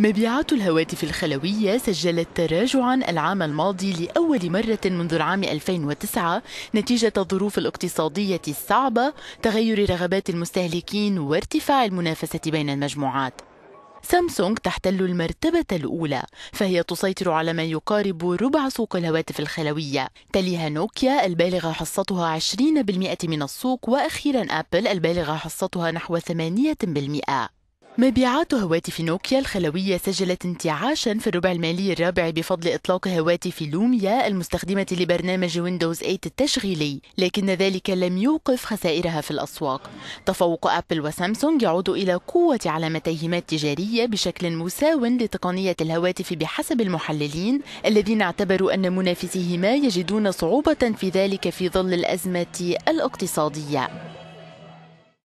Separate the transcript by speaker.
Speaker 1: مبيعات الهواتف الخلوية سجلت تراجعا العام الماضي لأول مرة منذ العام 2009 نتيجة الظروف الاقتصادية الصعبة تغير رغبات المستهلكين وارتفاع المنافسة بين المجموعات سامسونج تحتل المرتبة الأولى فهي تسيطر على ما يقارب ربع سوق الهواتف الخلوية تليها نوكيا البالغة حصتها 20% من السوق وأخيرا أبل البالغة حصتها نحو 8% مبيعات هواتف نوكيا الخلوية سجلت انتعاشا في الربع المالي الرابع بفضل إطلاق هواتف لوميا المستخدمة لبرنامج ويندوز 8 التشغيلي لكن ذلك لم يوقف خسائرها في الأسواق تفوق أبل وسامسونج يعود إلى قوة علامتيهما التجارية بشكل مساو لتقنية الهواتف بحسب المحللين الذين اعتبروا أن منافسيهما يجدون صعوبة في ذلك في ظل الأزمة الاقتصادية